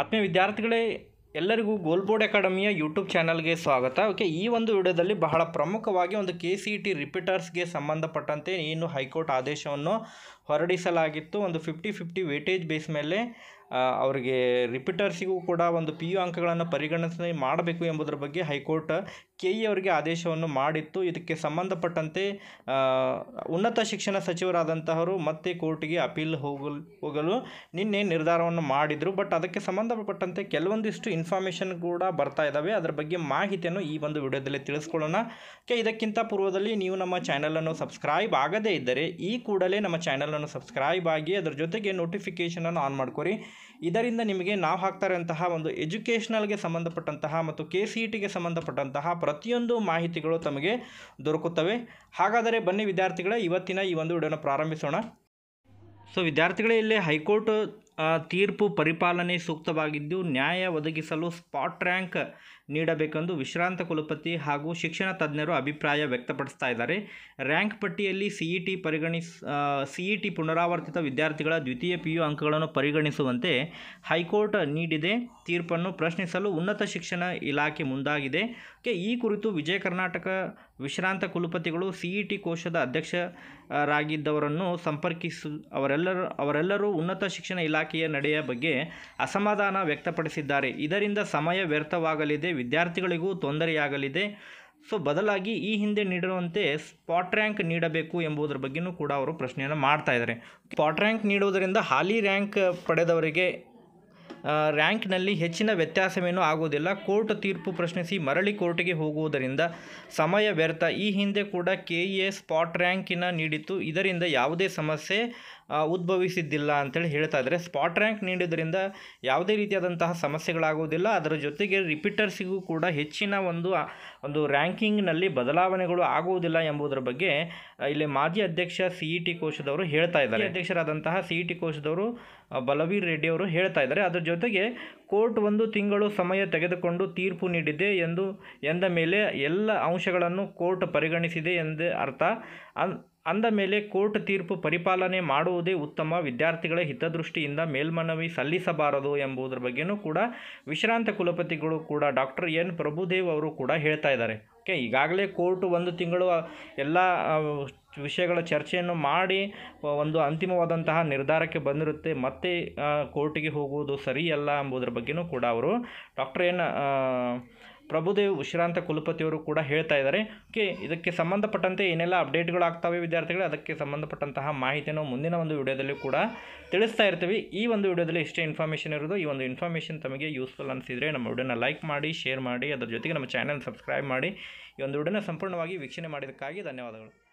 ಆತ್ಮೀಯ ವಿದ್ಯಾರ್ಥಿಗಳೇ ಎಲ್ಲರಿಗೂ ಗೋಲ್ಬೋರ್ಡ್ ಅಕಾಡೆಮಿಯ ಯೂಟ್ಯೂಬ್ ಚಾನಲ್ಗೆ ಸ್ವಾಗತ ಓಕೆ ಈ ಒಂದು ವಿಡಿಯೋದಲ್ಲಿ ಬಹಳ ಪ್ರಮುಖವಾಗಿ ಒಂದು ಕೆ ಸಿ ಇ ಟಿ ರಿಪೀಟರ್ಸ್ಗೆ ಸಂಬಂಧಪಟ್ಟಂತೆ ಏನು ಹೈಕೋರ್ಟ್ ಆದೇಶವನ್ನು ಹೊರಡಿಸಲಾಗಿತ್ತು ಒಂದು ಫಿಫ್ಟಿ ಫಿಫ್ಟಿ ವೇಟೇಜ್ ಬೇಸ್ ಮೇಲೆ ಅವರಿಗೆ ರಿಪೀಟರ್ಸಿಗೂ ಕೂಡ ಒಂದು ಪಿ ಯು ಅಂಕಗಳನ್ನು ಪರಿಗಣನೆ ಮಾಡಬೇಕು ಎಂಬುದರ ಬಗ್ಗೆ ಹೈಕೋರ್ಟ್ ಕೆ ಇ e ಅವರಿಗೆ ಆದೇಶವನ್ನು ಮಾಡಿತ್ತು ಇದಕ್ಕೆ ಸಂಬಂಧಪಟ್ಟಂತೆ ಉನ್ನತ ಶಿಕ್ಷಣ ಸಚಿವರಾದಂತಹವರು ಮತ್ತೆ ಕೋರ್ಟಿಗೆ ಅಪೀಲ್ ಹೋಗಲು ಹೋಗಲು ನಿನ್ನೆ ನಿರ್ಧಾರವನ್ನು ಮಾಡಿದರು ಬಟ್ ಅದಕ್ಕೆ ಸಂಬಂಧಪಟ್ಟಂತೆ ಕೆಲವೊಂದಿಷ್ಟು ಇನ್ಫಾರ್ಮೇಷನ್ ಕೂಡ ಬರ್ತಾ ಇದ್ದಾವೆ ಅದರ ಬಗ್ಗೆ ಮಾಹಿತಿಯನ್ನು ಈ ಒಂದು ವಿಡಿಯೋದಲ್ಲಿ ತಿಳಿಸ್ಕೊಳ್ಳೋಣ ಕೆ ಇದಕ್ಕಿಂತ ಪೂರ್ವದಲ್ಲಿ ನೀವು ನಮ್ಮ ಚಾನಲನ್ನು ಸಬ್ಸ್ಕ್ರೈಬ್ ಆಗದೇ ಇದ್ದರೆ ಈ ಕೂಡಲೇ ನಮ್ಮ ಚಾನಲನ್ನು ಚಾನಲನ್ನು ಸಬ್ಸ್ಕ್ರೈಬ್ ಆಗಿ ಅದರ ಜೊತೆಗೆ ನೋಟಿಫಿಕೇಷನನ್ನು ಆನ್ ಮಾಡ್ಕೊರಿ ಇದರಿಂದ ನಿಮಗೆ ನಾವು ಹಾಕ್ತಾರಂತಹ ಒಂದು ಎಜುಕೇಷನಲ್ಗೆ ಸಂಬಂಧಪಟ್ಟಂತಹ ಮತ್ತು ಕೆ ಸಿ ಇ ಟಿಗೆ ಸಂಬಂಧಪಟ್ಟಂತಹ ಪ್ರತಿಯೊಂದು ಮಾಹಿತಿಗಳು ತಮಗೆ ದೊರಕುತ್ತವೆ ಹಾಗಾದರೆ ಬನ್ನಿ ವಿದ್ಯಾರ್ಥಿಗಳೇ ಇವತ್ತಿನ ಈ ಒಂದು ವಿಡಿಯೋನ ಪ್ರಾರಂಭಿಸೋಣ ಸೊ ವಿದ್ಯಾರ್ಥಿಗಳೇ ಇಲ್ಲಿ ಹೈಕೋರ್ಟ್ ತೀರ್ಪು ಪರಿಪಾಲನೆ ಸೂಕ್ತವಾಗಿದ್ದು ನ್ಯಾಯ ಒದಗಿಸಲು ಸ್ಪಾಟ್ ರ್ಯಾಂಕ್ ನೀಡಬೇಕೆಂದು ವಿಶ್ರಾಂತ ಕುಲಪತಿ ಹಾಗೂ ಶಿಕ್ಷಣ ತಜ್ಞರು ಅಭಿಪ್ರಾಯ ವ್ಯಕ್ತಪಡಿಸ್ತಾ ಇದ್ದಾರೆ ರ್ಯಾಂಕ್ ಪಟ್ಟಿಯಲ್ಲಿ ಸಿಇ ಟಿ e ಪರಿಗಣಿಸ್ ಸಿಇಟಿ ಟಿ e ಪುನರಾವರ್ತಿತ ವಿದ್ಯಾರ್ಥಿಗಳ ದ್ವಿತೀಯ ಪಿ ಯು ಅಂಕಗಳನ್ನು ಪರಿಗಣಿಸುವಂತೆ ಹೈಕೋರ್ಟ್ ನೀಡಿದೆ ತೀರ್ಪನ್ನು ಪ್ರಶ್ನಿಸಲು ಉನ್ನತ ಶಿಕ್ಷಣ ಇಲಾಖೆ ಮುಂದಾಗಿದೆ ಈ ಕುರಿತು ವಿಜಯ ಕರ್ನಾಟಕ ವಿಶ್ರಾಂತ ಕುಲಪತಿಗಳು ಸಿಇಟಿ e ಕೋಶದ ಅಧ್ಯಕ್ಷರಾಗಿದ್ದವರನ್ನು ಸಂಪರ್ಕಿಸು ಅವರೆಲ್ಲರೂ ಅವರೆಲ್ಲರೂ ಉನ್ನತ ಶಿಕ್ಷಣ ಇಲಾಖೆಯ ನಡೆಯ ಬಗ್ಗೆ ಅಸಮಾಧಾನ ವ್ಯಕ್ತಪಡಿಸಿದ್ದಾರೆ ಇದರಿಂದ ಸಮಯ ವ್ಯರ್ಥವಾಗಲಿದೆ ವಿದ್ಯಾರ್ಥಿಗಳಿಗೂ ತೊಂದರೆಯಾಗಲಿದೆ ಸೊ ಬದಲಾಗಿ ಈ ಹಿಂದೆ ನೀಡಿರುವಂತೆ ಸ್ಪಾಟ್ ರ್ಯಾಂಕ್ ನೀಡಬೇಕು ಎಂಬುದರ ಬಗ್ಗೆಯೂ ಕೂಡ ಅವರು ಪ್ರಶ್ನೆಯನ್ನು ಮಾಡ್ತಾ ಇದ್ದಾರೆ ಸ್ಪಾಟ್ ರ್ಯಾಂಕ್ ನೀಡುವುದರಿಂದ ಹಾಲಿ ರ್ಯಾಂಕ್ ಪಡೆದವರಿಗೆ ರ್ಯಾಂಕ್ನಲ್ಲಿ ಹೆಚ್ಚಿನ ವ್ಯತ್ಯಾಸವೇನೂ ಆಗುವುದಿಲ್ಲ ಕೋರ್ಟ್ ತೀರ್ಪು ಪ್ರಶ್ನಿಸಿ ಮರಳಿ ಕೋರ್ಟ್ಗೆ ಹೋಗುವುದರಿಂದ ಸಮಯ ವ್ಯರ್ಥ ಈ ಹಿಂದೆ ಕೂಡ ಕೆ ಎ ಸ್ಪಾಟ್ ರ್ಯಾಂಕಿನ ನೀಡಿತ್ತು ಇದರಿಂದ ಯಾವುದೇ ಸಮಸ್ಯೆ ಉದ್ಭವಿಸಿದ್ದಿಲ್ಲ ಅಂತೇಳಿ ಹೇಳ್ತಾ ಇದ್ದಾರೆ ಸ್ಪಾಟ್ ರ್ಯಾಂಕ್ ನೀಡೋದ್ರಿಂದ ಯಾವುದೇ ರೀತಿಯಾದಂತಹ ಸಮಸ್ಯೆಗಳಾಗುವುದಿಲ್ಲ ಅದರ ಜೊತೆಗೆ ರಿಪೀಟರ್ಸಿಗೂ ಕೂಡ ಹೆಚ್ಚಿನ ಒಂದು ಒಂದು ರ್ಯಾಂಕಿಂಗ್ನಲ್ಲಿ ಬದಲಾವಣೆಗಳು ಆಗುವುದಿಲ್ಲ ಎಂಬುದರ ಬಗ್ಗೆ ಇಲ್ಲಿ ಮಾಜಿ ಅಧ್ಯಕ್ಷ ಸಿ ಇ ಟಿ ಕೋಶದವರು ಹೇಳ್ತಾ ಇದ್ದಾರೆ ಅಧ್ಯಕ್ಷರಾದಂತಹ ಸಿ ಇ ಟಿ ಕೋಶದವರು ಬಲವೀರ್ ರೆಡ್ಡಿ ಅವರು ಹೇಳ್ತಾ ಇದ್ದಾರೆ ಅದರ ಜೊತೆಗೆ ಕೋರ್ಟ್ ಒಂದು ತಿಂಗಳು ಸಮಯ ತೆಗೆದುಕೊಂಡು ತೀರ್ಪು ನೀಡಿದೆ ಎಂದು ಎಂದ ಮೇಲೆ ಎಲ್ಲ ಅಂಶಗಳನ್ನು ಕೋರ್ಟ್ ಪರಿಗಣಿಸಿದೆ ಎಂದು ಅರ್ಥ ಅನ್ ಅಂದ ಮೇಲೆ ಕೋರ್ಟ್ ತೀರ್ಪು ಪರಿಪಾಲನೆ ಮಾಡುವುದೇ ಉತ್ತಮ ವಿದ್ಯಾರ್ಥಿಗಳ ಹಿತದೃಷ್ಟಿಯಿಂದ ಮೇಲ್ಮನವಿ ಸಲ್ಲಿಸಬಾರದು ಎಂಬುದರ ಬಗ್ಗೆಯೂ ಕೂಡ ವಿಶ್ರಾಂತ ಕುಲಪತಿಗಳು ಕೂಡ ಡಾಕ್ಟರ್ ಎನ್ ಪ್ರಭುದೇವ್ ಅವರು ಕೂಡ ಹೇಳ್ತಾ ಇದ್ದಾರೆ ಓಕೆ ಈಗಾಗಲೇ ಕೋರ್ಟ್ ಒಂದು ತಿಂಗಳು ಎಲ್ಲ ವಿಷಯಗಳ ಚರ್ಚೆಯನ್ನು ಮಾಡಿ ಒಂದು ಅಂತಿಮವಾದಂತಹ ನಿರ್ಧಾರಕ್ಕೆ ಬಂದಿರುತ್ತೆ ಮತ್ತೆ ಕೋರ್ಟಿಗೆ ಹೋಗುವುದು ಸರಿಯಲ್ಲ ಎಂಬುದರ ಬಗ್ಗೆಯೂ ಕೂಡ ಅವರು ಡಾಕ್ಟರ್ ಎನ್ ಪ್ರಭುದೇವ್ ವಿಶ್ರಾಂತ ಕುಲಪತಿಯವರು ಕೂಡ ಹೇಳ್ತಾ ಇದ್ದಾರೆ ಓಕೆ ಇದಕ್ಕೆ ಸಂಬಂಧಪಟ್ಟಂತೆ ಏನೆಲ್ಲ ಅಪ್ಡೇಟ್ಗಳು ಆಗ್ತವೆ ವಿದ್ಯಾರ್ಥಿಗಳು ಅದಕ್ಕೆ ಸಂಬಂಧಪಟ್ಟಂತಹ ಮಾಹಿತಿಯನ್ನು ಮುಂದಿನ ಒಂದು ವಿಡಿಯೋದಲ್ಲಿ ಕೂಡ ತಿಳಿಸ್ತಾ ಇರ್ತೀವಿ ಈ ಒಂದು ವಿಡಿಯೋದಲ್ಲಿ ಇಷ್ಟೇ ಇನ್ಫಾರ್ಮೇಷನ್ ಇರೋದು ಈ ಒಂದು ಇನ್ಫಾರ್ಮೇಷನ್ ತಮಗೆ ಯೂಸ್ಫುಲ್ ಅನಿಸಿದರೆ ನಮ್ಮ ವಿಡಿಯೋನ ಲೈಕ್ ಮಾಡಿ ಶೇರ್ ಮಾಡಿ ಅದರ ಜೊತೆಗೆ ನಮ್ಮ ಚಾನಲ್ ಸಬ್ಸ್ಕ್ರೈಬ್ ಮಾಡಿ ಈ ಒಂದು ವಿಡಿಯೋನ ಸಂಪೂರ್ಣವಾಗಿ ವೀಕ್ಷಣೆ ಮಾಡಿದ್ದಕ್ಕಾಗಿ ಧನ್ಯವಾದಗಳು